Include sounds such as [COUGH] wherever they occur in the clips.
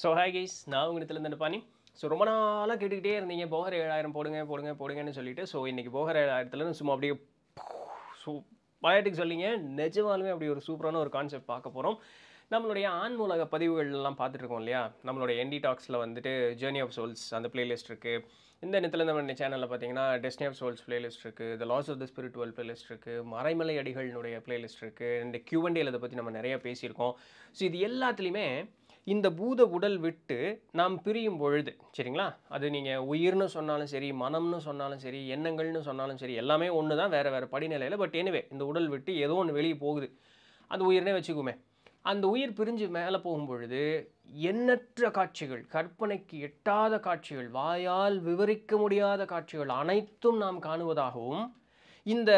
so hi guys நான் உங்களிடத்துலேருந்து பாணி so ரொம்ப நாளாக கேட்டுக்கிட்டே இருந்தீங்க போகர் ஏழாயிரம் போடுங்க போடுங்க போடுங்கன்னு சொல்லிட்டு ஸோ இன்றைக்கி போகர் ஏழாயிரத்துலேருந்து சும்மா அப்படியே ஸோ பயோட்டிக் சொல்லிங்க நிஜமாலுமே அப்படி ஒரு சூப்பரான ஒரு கான்செப்ட் பார்க்க போகிறோம் நம்மளுடைய ஆண் உலக பதிவுகள்லாம் பார்த்துட்ருக்கோம் இல்லையா நம்மளுடைய என்டி டாக்ஸில் வந்துட்டு ஜேர்னி ஆஃப் சோல்ஸ் அந்த பிளேலிஸ்ட் இருக்குது இந்த நேரத்தில் நம்ம சேனலில் பார்த்தீங்கன்னா டெஸ்னி ஆஃப் சோல்ஸ் பிளேலிஸ்ட் இருக்குது the laws of the spiritual playlist இருக்குது மறைமலை அடிகளினுடைய பிளேலிஸ்ட் இருக்குது அண்ட் கியூஎன்டியில் அதை பற்றி நம்ம நிறையா பேசியிருக்கோம் ஸோ இது எல்லாத்துலேயுமே இந்த பூத உடல் விட்டு நாம் பிரியும் பொழுது சரிங்களா அது நீங்கள் உயிர்னு சொன்னாலும் சரி மனம்னு சொன்னாலும் சரி எண்ணங்கள்னு சொன்னாலும் சரி எல்லாமே ஒன்று தான் வேறு வேறு படிநிலையில் பட் எனவே இந்த உடல் விட்டு ஏதோ ஒன்று வெளியே போகுது அது உயிர்னே வச்சுக்குமே அந்த உயிர் பிரிஞ்சு மேலே போகும் பொழுது எண்ணற்ற காட்சிகள் கற்பனைக்கு எட்டாத காட்சிகள் வாயால் விவரிக்க முடியாத காட்சிகள் அனைத்தும் நாம் காணுவதாகவும் இந்த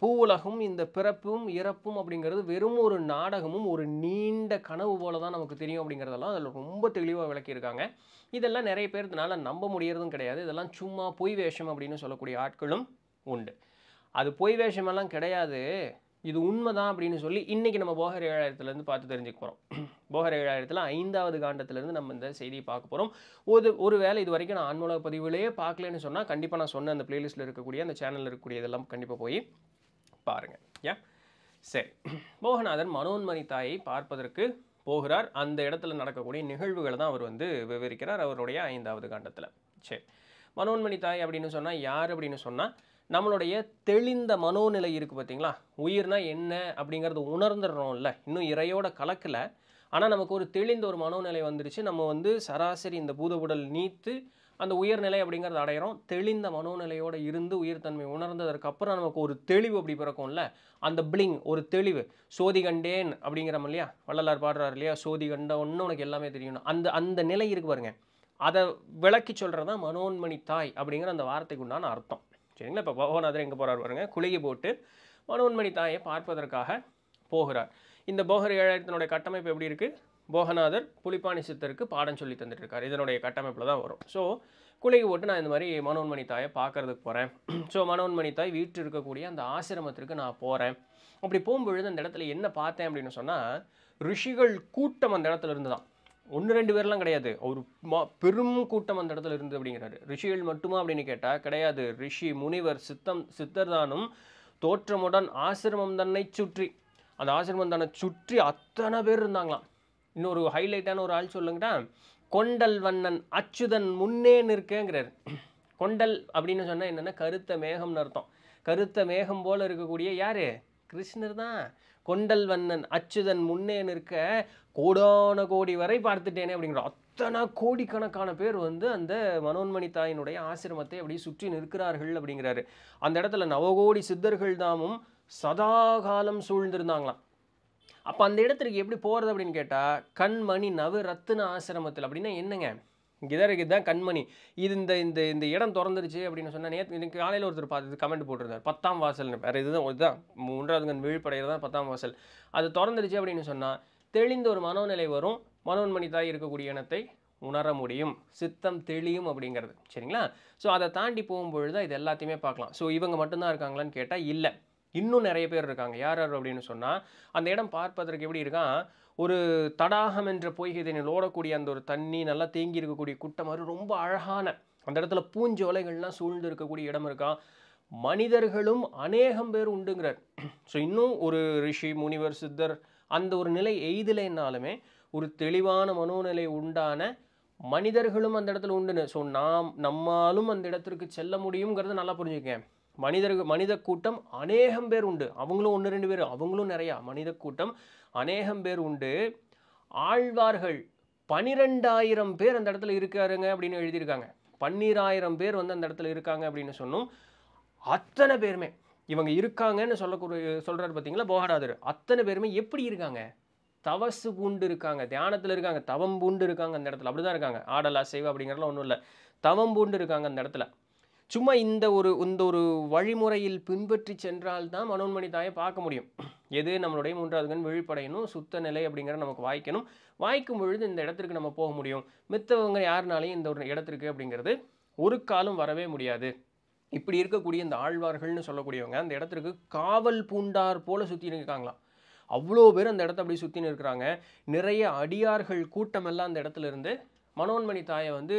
பூவுலகம் இந்த பிறப்பும் இறப்பும் அப்படிங்கிறது வெறும் ஒரு நாடகமும் ஒரு நீண்ட கனவு போல தான் நமக்கு தெரியும் அப்படிங்கிறதெல்லாம் அதில் ரொம்ப தெளிவாக விளக்கியிருக்காங்க இதெல்லாம் நிறைய பேர்னால நம்ப முடியறதும் கிடையாது இதெல்லாம் சும்மா பொய் வேஷம் அப்படின்னு சொல்லக்கூடிய ஆட்களும் உண்டு அது பொய் வேஷமெல்லாம் கிடையாது இது உண்மை தான் அப்படின்னு சொல்லி இன்றைக்கி நம்ம போகர் ஏழாயிரத்துலேருந்து பார்த்து தெரிஞ்சுக்க போகிறோம் போகர் ஏழாயிரத்தில் ஐந்தாவது காண்டத்துலேருந்து நம்ம இந்த செய்தியை பார்க்க போகிறோம் ஒரு ஒரு வேலை இது வரைக்கும் நான் ஆன்மூலக பதிவுலேயே பார்க்கலன்னு சொன்னால் கண்டிப்பாக நான் சொன்ன அந்த பிளேலிஸ்ட்டில் இருக்கக்கூடிய அந்த சேனலில் இருக்கக்கூடிய இதெல்லாம் கண்டிப்பாக போய் பாருங்கள் யா சரி மோகநாதன் மனோன்மணி தாயை பார்ப்பதற்கு போகிறார் அந்த இடத்துல நடக்கக்கூடிய நிகழ்வுகளை தான் அவர் வந்து விவரிக்கிறார் அவருடைய ஐந்தாவது காண்டத்தில் சரி மனோன்மணி தாய் அப்படின்னு சொன்னால் யார் அப்படின்னு சொன்னால் நம்மளுடைய தெளிந்த மனோநிலை இருக்குது பார்த்தீங்களா உயிர்னா என்ன அப்படிங்கிறது உணர்ந்துடுறோம்ல இன்னும் இறையோட கலக்கலை ஆனால் நமக்கு ஒரு தெளிந்த ஒரு மனோநிலை வந்துருச்சு நம்ம வந்து சராசரி இந்த பூதவுடல் நீத்து அந்த உயர்நிலை அப்படிங்கிறத அடையிறோம் தெளிந்த மனோநிலையோடு இருந்து உயிர்த்தன்மை தன்மை அப்புறம் நமக்கு ஒரு தெளிவு அப்படி பிறக்கும்ல அந்த பிளிங் ஒரு தெளிவு சோதி கண்டேன் அப்படிங்கிறோம் இல்லையா வள்ளலார் பாடுறார் இல்லையா சோதி கண்ட ஒன்று உனக்கு எல்லாமே தெரியணும் அந்த அந்த நிலை இருக்கு பாருங்க அதை விளக்கி சொல்கிறது தான் மனோன்மணி தாய் அப்படிங்கிற அந்த வார்த்தைக்கு உண்டான அர்த்தம் சரிங்களா இப்போ போகநாதர் எங்கே போகிறார் பாருங்க குளிகை போட்டு மனோன்மணி தாயை பார்ப்பதற்காக போகிறார் இந்த போகர் ஏழாயிரத்தினுடைய கட்டமைப்பு எப்படி இருக்குது போகநாதர் புலிப்பாணி சித்தருக்கு பாடம் சொல்லி தந்துட்டுருக்கார் இதனுடைய கட்டமைப்பில் தான் வரும் ஸோ குளிகை போட்டு நான் இந்த மாதிரி மனோன்மணி தாயை பார்க்குறதுக்கு போகிறேன் ஸோ மனோன்மணி தாய் வீட்டில் இருக்கக்கூடிய அந்த ஆசிரமத்திற்கு நான் போகிறேன் அப்படி போகும்பொழுது அந்த இடத்துல என்ன பார்த்தேன் அப்படின்னு சொன்னால் ரிஷிகள் கூட்டம் அந்த இடத்துல இருந்து தான் ஒன்று ரெண்டு பேர்லாம் கிடையாது ஒரு மா பெரும் கூட்டம் அந்த இடத்துல இருந்து அப்படிங்கிறாரு ரிஷிகள் மட்டுமா அப்படின்னு கேட்டால் கிடையாது ரிஷி முனிவர் சித்தம் சித்தர்தானும் தோற்றமுடன் ஆசிரமம் தன்னை சுற்றி அந்த ஆசிரமம் தன்னை சுற்றி அத்தனை பேர் இருந்தாங்களாம் இன்னொரு ஹைலைட்டான ஒரு ஆள் சொல்லுங்கட்டா கொண்டல் வண்ணன் அச்சுதன் முன்னே நிற்கங்கிறார் கொண்டல் அப்படின்னு சொன்னால் என்னென்னா கருத்த மேகம்னு அர்த்தம் கருத்த மேகம் போல் இருக்கக்கூடிய யார் கிருஷ்ணர் தான் கொண்டல் வண்ணன் அச்சுதன் முன்னே நிற்க கோடான கோடி வரை பார்த்துட்டேனே அப்படிங்கிற அத்தனை கோடிக்கணக்கான பேர் வந்து அந்த மனோன்மணி தாயினுடைய ஆசிரமத்தை அப்படியே சுற்றி நிற்கிறார்கள் அப்படிங்கிறாரு அந்த இடத்துல நவகோடி சித்தர்கள் தாமும் சதா காலம் சூழ்ந்திருந்தாங்களாம் அப்போ அந்த இடத்துக்கு எப்படி போகிறது அப்படின்னு கேட்டால் கண்மணி நவ ரத்தின ஆசிரமத்தில் அப்படின்னா என்னங்க கிதருக்கு தான் கண்மணி இது இந்த இந்த இந்த இடம் திறந்துருச்சு அப்படின்னு சொன்னால் நேற்று காலையில் ஒருத்தர் பார்த்து கமெண்ட் போட்டிருந்தார் பத்தாம் வாசல்னு வேறு இதுதான் இதுதான் மூன்றாவது கண் விழிப்படையில் தான் பத்தாம் வாசல் அது திறந்துருச்சு அப்படின்னு சொன்னால் தெளிந்த ஒரு மனோநிலை வரும் மனோன்மணி தாய் இருக்கக்கூடிய இனத்தை உணர முடியும் சித்தம் தெளியும் அப்படிங்கிறது சரிங்களா ஸோ அதை தாண்டி போகும்பொழுது இது எல்லாத்தையுமே பார்க்கலாம் ஸோ இவங்க மட்டும்தான் இருக்காங்களான்னு கேட்டால் இல்லை இன்னும் நிறைய பேர் இருக்காங்க யார் யார் அப்படின்னு சொன்னால் அந்த இடம் பார்ப்பதற்கு எப்படி இருக்கான் ஒரு தடாகம் என்ற பொய்கை தண்ணியில் ஓடக்கூடிய அந்த ஒரு தண்ணி நல்லா தேங்கி இருக்கக்கூடிய குட்டை மாதிரி ரொம்ப அழகான அந்த இடத்துல பூஞ்சோலைகள்லாம் சூழ்ந்து இருக்கக்கூடிய இடம் இருக்கான் மனிதர்களும் அநேகம் பேர் உண்டுங்கிறார் ஸோ இன்னும் ஒரு ரிஷி முனிவர் சித்தர் அந்த ஒரு நிலை எய்தலைன்னாலுமே ஒரு தெளிவான மனோநிலை உண்டான மனிதர்களும் அந்த இடத்துல உண்டுன்னு ஸோ நாம் நம்மாலும் அந்த இடத்திற்கு செல்ல முடியுங்கிறத நல்லா புரிஞ்சுக்கேன் மனிதர்கள் மனித கூட்டம் அநேகம் பேர் உண்டு அவங்களும் ஒன்று ரெண்டு பேர் அவங்களும் நிறையா மனித கூட்டம் அநேகம் பேர் உண்டு ஆழ்வார்கள் பனிரெண்டாயிரம் பேர் அந்த இடத்துல இருக்காருங்க அப்படின்னு எழுதியிருக்காங்க பன்னிராயிரம் பேர் வந்து அந்த இடத்துல இருக்காங்க அப்படின்னு சொன்னோம் அத்தனை பேருமே இவங்க இருக்காங்கன்னு சொல்லக்கூடிய சொல்கிறாரு பார்த்தீங்களா போகடாதர் அத்தனை பேருமே எப்படி இருக்காங்க தவசு பூண்டு இருக்காங்க தியானத்தில் இருக்காங்க தவம் பூண்டு இருக்காங்க அந்த இடத்துல அப்படி தான் இருக்காங்க ஆடலா செய்வா அப்படிங்கிறதுலாம் ஒன்றும் இல்லை தவம் பூண்டு இருக்காங்க அந்த இடத்துல சும்மா இந்த ஒரு இந்த ஒரு வழிமுறையில் பின்பற்றி சென்றால்தான் மனோன்மணி தாயை பார்க்க முடியும் எது நம்மளுடைய மூன்றாவது கண் விழிப்படையணும் சுத்த நிலை அப்படிங்கிற நமக்கு வாய்க்கணும் வாய்க்கும் பொழுது இந்த இடத்திற்கு நம்ம போக முடியும் மித்தவங்க யாருனாலையும் இந்த ஒரு இடத்திற்கு அப்படிங்கிறது ஒரு காலம் வரவே முடியாது இப்படி இருக்கக்கூடிய இந்த ஆழ்வார்கள்னு சொல்லக்கூடியவங்க அந்த இடத்திற்கு காவல் பூண்டார் போல சுற்றி இருக்காங்களாம் அவ்வளோ பேர் அந்த இடத்த அப்படியே சுற்றின்னு இருக்கிறாங்க நிறைய அடியார்கள் கூட்டமெல்லாம் அந்த இடத்துல இருந்து மனோன்மணி தாயை வந்து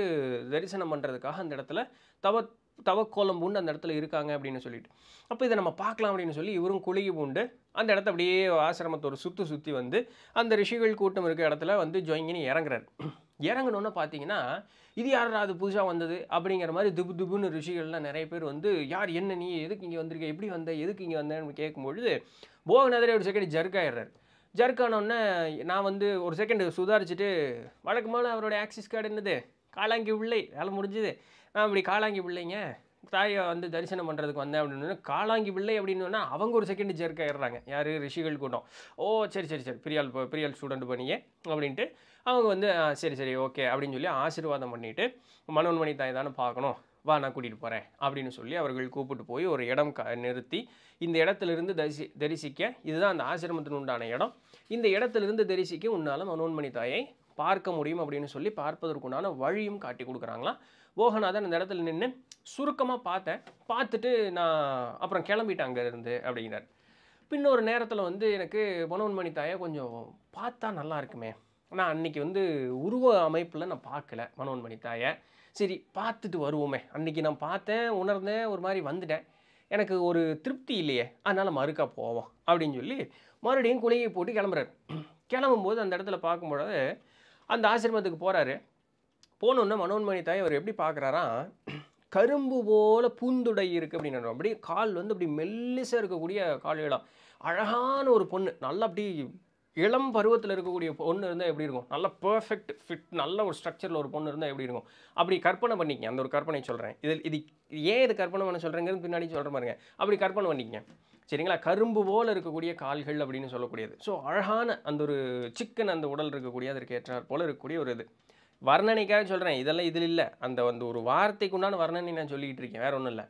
தரிசனம் பண்ணுறதுக்காக அந்த இடத்துல தவத் தவக்கோலம் பூண்டு அந்த இடத்துல இருக்காங்க அப்படின்னு சொல்லிட்டு அப்போ இதை நம்ம பார்க்கலாம் அப்படின்னு சொல்லி இவரும் குழுகி பூண்டு அந்த இடத்த அப்படியே ஆசிரமத்தோட சுற்றி சுற்றி வந்து அந்த ரிஷிகள் கூட்டம் இருக்கிற இடத்துல வந்து ஜொயிங்கின்னு இறங்குறாரு இறங்கணுன்னு பார்த்தீங்கன்னா இது யாரா அது புதுசாக வந்தது அப்படிங்கிற மாதிரி துபு துபுன்னு ரிஷிகள்லாம் நிறைய பேர் வந்து யார் என்ன நீ எதுக்கு இங்கே வந்திருக்க எப்படி வந்த எதுக்கு இங்கே வந்தேன்னு கேட்கும்பொழுது போகநாதரே ஒரு செகண்ட் ஜர்க்காயிடுறாரு ஆயிடுறாரு ஜர்க்கானோடனே நான் வந்து ஒரு செகண்டு சுதாரிச்சுட்டு வழக்கமான அவரோட ஆக்சிஸ் கார்டு என்னது காலாங்கி உள்ளே வேலை முடிஞ்சுது அப்படி காலாங்கி பிள்ளைங்க தாயை வந்து தரிசனம் பண்ணுறதுக்கு வந்தேன் அப்படின்னு காலாங்கி பிள்ளை அப்படின்னு அவங்க ஒரு செகண்ட் ஜெர்க் ஆயிடுறாங்க யார் ரிஷிகள் கூட்டம் ஓ சரி சரி சரி பிரியால் பிரியால் ஸ்டூடெண்ட் பண்ணிங்க அப்படின்ட்டு அவங்க வந்து சரி சரி ஓகே அப்படின்னு சொல்லி ஆசீர்வாதம் பண்ணிவிட்டு மனோன்மணி தாய் தானே பார்க்கணும் வா நான் கூட்டிகிட்டு போகிறேன் அப்படின்னு சொல்லி அவர்கள் கூப்பிட்டு போய் ஒரு இடம் க நிறுத்தி இந்த இடத்துலேருந்து தரிசி தரிசிக்க இதுதான் அந்த ஆசிரமத்தின் உண்டான இடம் இந்த இடத்துலேருந்து தரிசிக்க உன்னால் மனோன்மணி தாயை பார்க்க முடியும் அப்படின்னு சொல்லி பார்ப்பதற்குண்டான வழியும் காட்டி கொடுக்குறாங்களாம் போகநாதன் அந்த இடத்துல நின்று சுருக்கமாக பார்த்தேன் பார்த்துட்டு நான் அப்புறம் கிளம்பிட்டேன் அங்கேருந்து அப்படிங்கிறார் பின்னொரு நேரத்தில் வந்து எனக்கு பொனவன்மணி தாயை கொஞ்சம் பார்த்தா நல்லா இருக்குமே நான் அன்றைக்கி வந்து உருவ அமைப்பில் நான் பார்க்கல மனோன்மணி தாயை சரி பார்த்துட்டு வருவோமே அன்றைக்கி நான் பார்த்தேன் உணர்ந்தேன் ஒரு மாதிரி வந்துட்டேன் எனக்கு ஒரு திருப்தி இல்லையே அதனால் மறுக்கா போவோம் அப்படின்னு சொல்லி மறுபடியும் குளிகை போட்டு கிளம்புறாரு கிளம்பும்போது அந்த இடத்துல பார்க்கும்பொழுது அந்த ஆசிரமத்துக்கு போகிறாரு போனோன்னே மனோன்மணி தாய் அவர் எப்படி பார்க்குறாரா கரும்பு போல் பூந்துடை இருக்குது அப்படின்னு அப்படியே கால் வந்து அப்படி மெல்லிசாக இருக்கக்கூடிய இடம் அழகான ஒரு பொண்ணு நல்லா அப்படி இளம் பருவத்தில் இருக்கக்கூடிய பொண்ணு இருந்தால் எப்படி இருக்கும் நல்ல பர்ஃபெக்ட் ஃபிட் நல்ல ஒரு ஸ்ட்ரக்சரில் ஒரு பொண்ணு இருந்தால் எப்படி இருக்கும் அப்படி கற்பனை பண்ணிக்கங்க அந்த ஒரு கற்பனை சொல்கிறேன் இதில் இது ஏன் இது கற்பனை பண்ண சொல்கிறேங்கிறது பின்னாடி சொல்கிற மாதிரிங்க அப்படி கற்பனை பண்ணிக்கங்க சரிங்களா கரும்பு போல் இருக்கக்கூடிய கால்கள் அப்படின்னு சொல்லக்கூடியது ஸோ அழகான அந்த ஒரு சிக்கன் அந்த உடல் இருக்கக்கூடிய அதற்கு ஏற்றார் போல் இருக்கக்கூடிய ஒரு இது வர்ணனைக்காக சொல்கிறேன் இதெல்லாம் இதில் இல்லை அந்த அந்த ஒரு வார்த்தைக்கு உண்டான வர்ணனை நான் சொல்லிக்கிட்டு இருக்கேன் வேறு ஒன்றும் இல்லை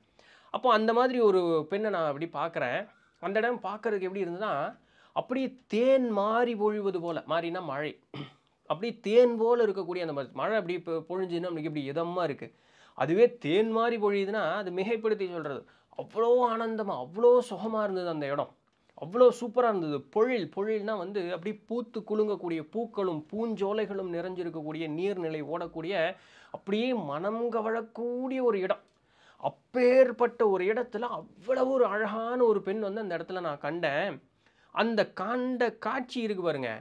அப்போது அந்த மாதிரி ஒரு பெண்ணை நான் அப்படி பார்க்குறேன் அந்த இடம் பார்க்குறதுக்கு எப்படி இருந்ததுன்னா அப்படியே தேன் மாறி பொழிவது போல் மாறினா மழை அப்படியே தேன் போல் இருக்கக்கூடிய அந்த மாதிரி மழை அப்படி இப்போ பொழிஞ்சுன்னா அப்படி இப்படி இதமாக இருக்குது அதுவே தேன் மாறி பொழியுதுன்னா அது மிகைப்படுத்தி சொல்கிறது அவ்வளோ ஆனந்தமாக அவ்வளோ சுகமாக இருந்தது அந்த இடம் அவ்வளோ சூப்பராக இருந்தது பொழில் பொழில்னால் வந்து அப்படி பூத்து குலுங்கக்கூடிய பூக்களும் பூஞ்சோலைகளும் நிறைஞ்சிருக்கக்கூடிய நீர்நிலை ஓடக்கூடிய அப்படியே மனம் கவழக்கூடிய ஒரு இடம் அப்பேற்பட்ட ஒரு இடத்துல அவ்வளோ ஒரு அழகான ஒரு பெண் வந்து அந்த இடத்துல நான் கண்டேன் அந்த காண்ட காட்சி இருக்கு பாருங்க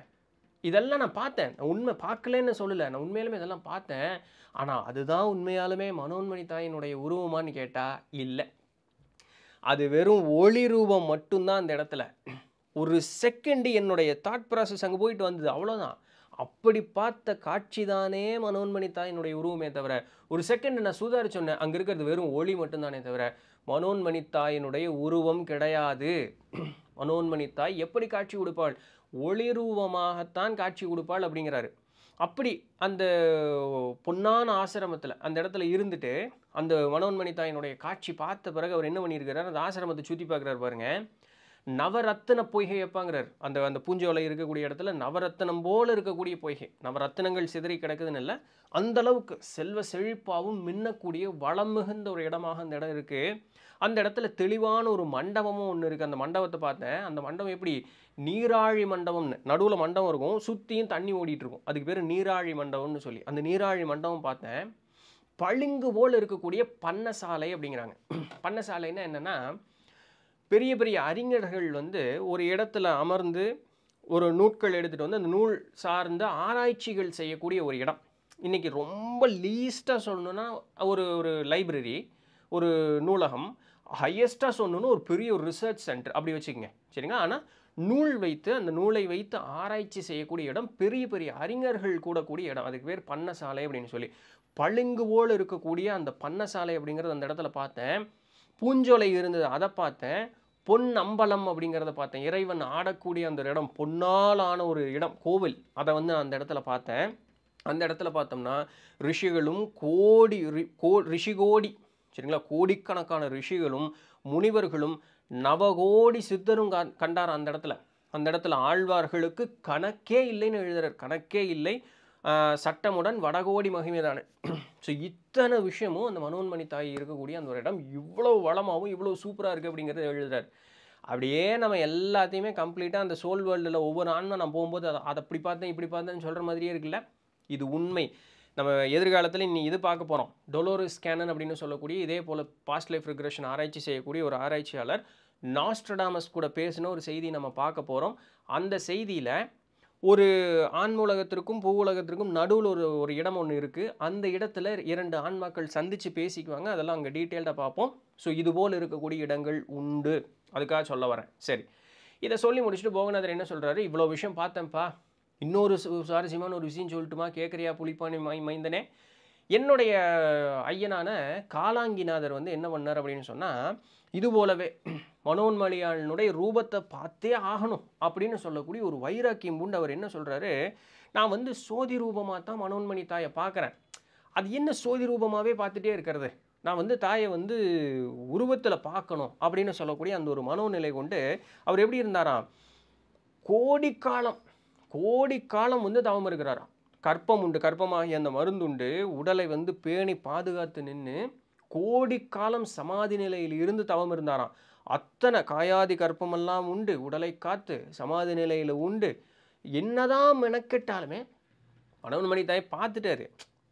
இதெல்லாம் நான் பார்த்தேன் நான் உண்மை பார்க்கலன்னு சொல்லலை நான் உண்மையிலுமே இதெல்லாம் பார்த்தேன் ஆனால் அதுதான் உண்மையாலுமே மனோன்மணி தாயினுடைய உருவமானு கேட்டால் இல்லை அது வெறும் ஒளி ரூபம் மட்டும்தான் அந்த இடத்துல ஒரு செகண்டு என்னுடைய தாட் ப்ராசஸ் அங்கே போயிட்டு வந்தது அவ்வளோதான் அப்படி பார்த்த காட்சி தானே மனோன்மணி என்னுடைய உருவமே தவிர ஒரு செகண்ட் நான் சுதாரிச்சோன்னேன் அங்கே இருக்கிறது வெறும் ஒளி மட்டும்தானே தவிர மனோன்மணி தாயினுடைய உருவம் கிடையாது மனோன்மணி தாய் எப்படி காட்சி கொடுப்பாள் ஒளி ரூபமாகத்தான் காட்சி கொடுப்பாள் அப்படிங்கிறாரு அப்படி அந்த பொன்னான ஆசிரமத்தில் அந்த இடத்துல இருந்துட்டு அந்த மனோன்மணி தாயினுடைய காட்சி பார்த்த பிறகு அவர் என்ன பண்ணியிருக்கிறார் அந்த ஆசிரமத்தை சுற்றி பார்க்குறாரு பாருங்கள் நவரத்தன பொய்கை வைப்பாங்கிறார் அந்த அந்த பூஞ்சோலை இருக்கக்கூடிய இடத்துல நவரத்தனம் போல் இருக்கக்கூடிய பொய்கை நவரத்தனங்கள் சிதறி கிடக்குதுன்னு இல்லை அந்தளவுக்கு செல்வ செழிப்பாகவும் மின்னக்கூடிய வளம் மிகுந்த ஒரு இடமாக அந்த இடம் இருக்குது அந்த இடத்துல தெளிவான ஒரு மண்டபமும் ஒன்று இருக்குது அந்த மண்டபத்தை பார்த்தேன் அந்த மண்டபம் எப்படி நீராழி மண்டபம்னு நடுவில் மண்டபம் இருக்கும் சுற்றியும் தண்ணி ஓடிட்டுருக்கும் அதுக்கு பேர் நீராழி மண்டபம்னு சொல்லி அந்த நீராழி மண்டபம் பார்த்தேன் பளிங்கு போல் இருக்கக்கூடிய பண்ணசாலை அப்படிங்கிறாங்க [CLEARS THROAT] பண்ணசாலைன்னா என்னென்னா பெரிய பெரிய அறிஞர்கள் வந்து ஒரு இடத்துல அமர்ந்து ஒரு நூட்கள் எடுத்துகிட்டு வந்து அந்த நூல் சார்ந்து ஆராய்ச்சிகள் செய்யக்கூடிய ஒரு இடம் இன்றைக்கி ரொம்ப லீஸ்ட்டாக சொல்லணுன்னா ஒரு ஒரு லைப்ரரி ஒரு நூலகம் ஹையஸ்ட்டாக சொன்னோன்னு ஒரு பெரிய ஒரு ரிசர்ச் சென்டர் அப்படி வச்சுக்கோங்க சரிங்க ஆனால் நூல் வைத்து அந்த நூலை வைத்து ஆராய்ச்சி செய்யக்கூடிய இடம் பெரிய பெரிய அறிஞர்கள் கூடக்கூடிய இடம் அதுக்கு பேர் பண்ணசாலை அப்படின்னு சொல்லி பளிங்குவோல் இருக்கக்கூடிய அந்த பண்ணசாலை அப்படிங்கிறது அந்த இடத்துல பார்த்தேன் பூஞ்சோலை இருந்தது அதை பார்த்தேன் பொன் அம்பலம் அப்படிங்கிறத பார்த்தேன் இறைவன் ஆடக்கூடிய அந்த இடம் பொன்னால் ஆன ஒரு இடம் கோவில் அதை வந்து அந்த இடத்துல பார்த்தேன் அந்த இடத்துல பார்த்தோம்னா ரிஷிகளும் கோடி ரி கோ ரிஷிகோடி சரிங்களா கோடிக்கணக்கான ரிஷிகளும் முனிவர்களும் நவகோடி சித்தரும் கண்டார் அந்த இடத்துல அந்த இடத்துல ஆழ்வார்களுக்கு கணக்கே இல்லைன்னு எழுதுறார் கணக்கே இல்லை சட்டமுடன் வடகோடி மகிமைதானே ஸோ இத்தனை விஷயமும் அந்த மனோன்மணி தாய் இருக்கக்கூடிய அந்த ஒரு இடம் இவ்வளோ வளமாகவும் இவ்வளோ சூப்பராக இருக்குது அப்படிங்கிறத எழுதுறார் அப்படியே நம்ம எல்லாத்தையுமே கம்ப்ளீட்டாக அந்த சோல் வேர்ல்டில் ஒவ்வொரு ஆண்மை நான் போகும்போது அதை அதை அப்படி பார்த்தேன் இப்படி பார்த்தேன்னு சொல்கிற மாதிரியே இருக்குல்ல இது உண்மை நம்ம எதிர்காலத்தில் இன்னி இது பார்க்க போகிறோம் டொலோரிஸ் ஸ்கேனன் அப்படின்னு சொல்லக்கூடிய இதே போல் பாஸ்ட் லைஃப் ரிக்ரெஷன் ஆராய்ச்சி செய்யக்கூடிய ஒரு ஆராய்ச்சியாளர் நாஸ்ட்ரடாமஸ் கூட பேசின ஒரு செய்தி நம்ம பார்க்க போகிறோம் அந்த செய்தியில் ஒரு ஆன்மூலகத்திற்கும் பூவுலகத்திற்கும் நடுவில் ஒரு ஒரு இடம் ஒன்று இருக்குது அந்த இடத்துல இரண்டு ஆன்மாக்கள் சந்தித்து பேசிக்குவாங்க அதெல்லாம் அங்கே டீட்டெயில்டாக பார்ப்போம் ஸோ இதுபோல் இருக்கக்கூடிய இடங்கள் உண்டு அதுக்காக சொல்ல வரேன் சரி இதை சொல்லி முடிச்சுட்டு போகநாதர் என்ன சொல்கிறாரு இவ்வளோ விஷயம் பார்த்தேன்ப்பா இன்னொரு சுவாரஸ்யமான ஒரு விஷயம் சொல்லட்டுமா கேட்குறியா புளிப்பானி மை மைந்தனே என்னுடைய ஐயனான காலாங்கிநாதர் வந்து என்ன பண்ணார் அப்படின்னு சொன்னால் இது போலவே மனோன்மலியாளனுடைய ரூபத்தை பார்த்தே ஆகணும் அப்படின்னு சொல்லக்கூடிய ஒரு வைராக்கியம் பூண்டு அவர் என்ன சொல்கிறாரு நான் வந்து சோதி ரூபமாக தான் மனோன்மணி தாயை பார்க்குறேன் அது என்ன சோதி ரூபமாகவே பார்த்துட்டே இருக்கிறது நான் வந்து தாயை வந்து உருவத்தில் பார்க்கணும் அப்படின்னு சொல்லக்கூடிய அந்த ஒரு மனோநிலை கொண்டு அவர் எப்படி இருந்தாராம் கோடிக்காலம் கோடிக்காலம் வந்து தவம் இருக்கிறாராம் கற்பம் உண்டு கற்பமாகிய அந்த மருந்து உண்டு உடலை வந்து பேணி பாதுகாத்து நின்று கோடிக்காலம் சமாதி நிலையில் இருந்து தவம் இருந்தாராம் அத்தனை காயாதி கற்பமெல்லாம் உண்டு உடலை காத்து சமாதி நிலையில் உண்டு என்னதான் மெனக்கெட்டாலுமே பணவன் மணி தாய் பார்த்துட்டாரு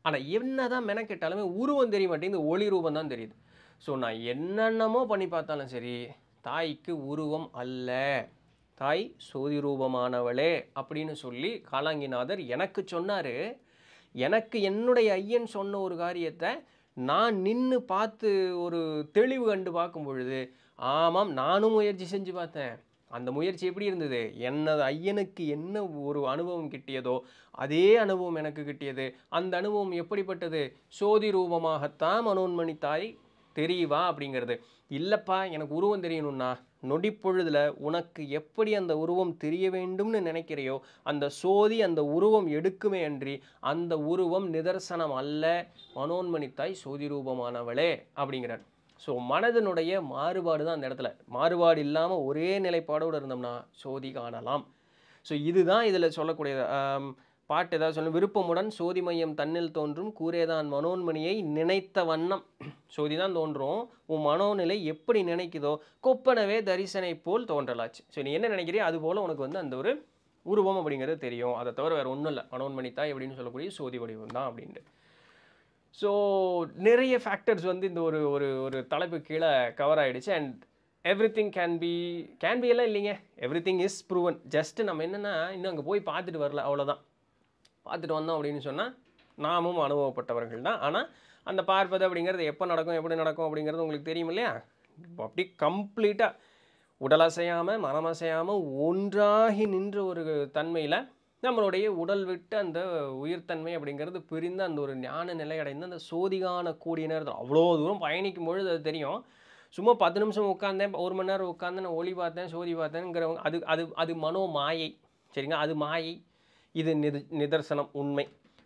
ஆனால் என்னதான் மெனக்கெட்டாலுமே உருவம் தெரிய மாட்டேங்குது ஒளி ரூபம் தான் தெரியுது ஸோ நான் என்னென்னமோ பண்ணி பார்த்தாலும் சரி தாய்க்கு உருவம் அல்ல தாய் சோதி ரூபமானவளே அப்படின்னு சொல்லி காலாங்கிநாதர் எனக்கு சொன்னார் எனக்கு என்னுடைய ஐயன் சொன்ன ஒரு காரியத்தை நான் நின்று பார்த்து ஒரு தெளிவு கண்டு பார்க்கும் பொழுது ஆமாம் நானும் முயற்சி செஞ்சு பார்த்தேன் அந்த முயற்சி எப்படி இருந்தது என்னது ஐயனுக்கு என்ன ஒரு அனுபவம் கிட்டியதோ அதே அனுபவம் எனக்கு கிட்டியது அந்த அனுபவம் எப்படிப்பட்டது சோதி ரூபமாகத்தான் மனோன்மணி தாய் தெரியுவா அப்படிங்கிறது இல்லைப்பா எனக்கு உருவம் தெரியணும்னா நொடிப்பொழுதில் உனக்கு எப்படி அந்த உருவம் தெரிய வேண்டும்னு நினைக்கிறையோ அந்த சோதி அந்த உருவம் எடுக்குமே அன்றி அந்த உருவம் நிதர்சனம் அல்ல மனோன்மணி தாய் சோதி ரூபமானவளே அப்படிங்கிறார் ஸோ மனதனுடைய மாறுபாடு தான் அந்த இடத்துல மாறுபாடு இல்லாமல் ஒரே நிலைப்பாடோடு இருந்தோம்னா சோதி காணலாம் ஸோ இதுதான் இதில் சொல்லக்கூடியது பாட்டு ஏதாவது சொல்லணும் விருப்பமுடன் சோதி மையம் தன்னில் தோன்றும் கூறேதான் மனோன்மணியை நினைத்த வண்ணம் சோதி தான் தோன்றும் உன் மனோநிலை எப்படி நினைக்குதோ கொப்பனவே தரிசனை போல் தோன்றலாச்சு ஸோ நீ என்ன நினைக்கிறீ அது போல் உனக்கு வந்து அந்த ஒரு உருவம் அப்படிங்கிறது தெரியும் அதை தவிர வேறு ஒன்றும் இல்லை மனோன்மணி தாய் அப்படின்னு சொல்லக்கூடிய சோதி வடிவம் தான் அப்படின்ட்டு ஸோ நிறைய ஃபேக்டர்ஸ் வந்து இந்த ஒரு ஒரு ஒரு தலைப்பு கீழே கவர் ஆகிடுச்சு and everything can be can be எல்லாம் இல்லைங்க everything is proven just நம்ம என்னென்னா இன்னும் அங்கே போய் பார்த்துட்டு வரல அவ்வளோதான் பார்த்துட்டு வந்தோம் அப்படின்னு சொன்னால் நாமும் அனுபவப்பட்டவர்கள் தான் ஆனால் அந்த பார்ப்பது அப்படிங்கிறது எப்போ நடக்கும் எப்படி நடக்கும் அப்படிங்கிறது உங்களுக்கு தெரியும் இல்லையா அப்படி கம்ப்ளீட்டாக உடல் மனம் அசையாமல் ஒன்றாகி நின்ற ஒரு தன்மையில் நம்மளுடைய உடல் விட்டு அந்த உயிர்த்தன்மை அப்படிங்கிறது பிரிந்து அந்த ஒரு ஞான நிலை அடைந்து அந்த சோதிகான கூடிய நேரத்தில் அவ்வளோ தூரம் பயணிக்கும் பொழுது அது தெரியும் சும்மா பத்து நிமிஷம் உட்காந்தேன் ஒரு மணி நேரம் உட்காந்து நான் ஒளி பார்த்தேன் சோதி பார்த்தேங்கிறவங்க அது அது அது மனோ மாயை சரிங்க அது மாயை இது நிது நிதர்சனம் உண்மை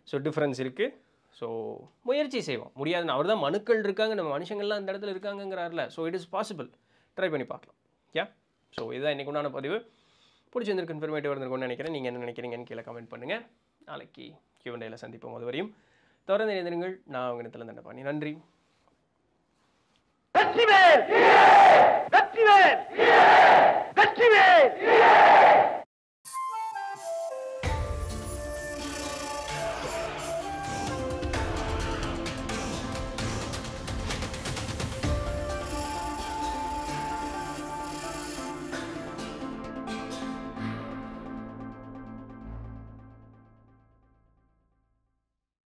ஸோ டிஃப்ரென்ஸ் இருக்குது ஸோ முயற்சி செய்வோம் முடியாதுன்னு அவர் தான் மனுக்கள் இருக்காங்க நம்ம மனுஷங்கள்லாம் அந்த இடத்துல இருக்காங்கங்கிறார்ல so it is possible try பண்ணி பார்க்கலாம் யா ஸோ இதுதான் இன்றைக்கு உண்டான பதிவு பிடிச்சிருந்திருக்கு இன்ஃபர்மேட்டிவ் இருந்திருக்கும்னு நினைக்கிறேன் நீங்கள் என்ன நினைக்கிறீங்கன்னு கீழே கமெண்ட் பண்ணுங்கள் நாளைக்கு கியூண்டையில் சந்திப்போம் அது வரையும் தொடர்ந்து இணைந்திருங்கள் நான் உங்கள் இடத்துல பண்ணி நன்றி வெற்றிவேல் வெற்றிவேல் வெற்றிவேல்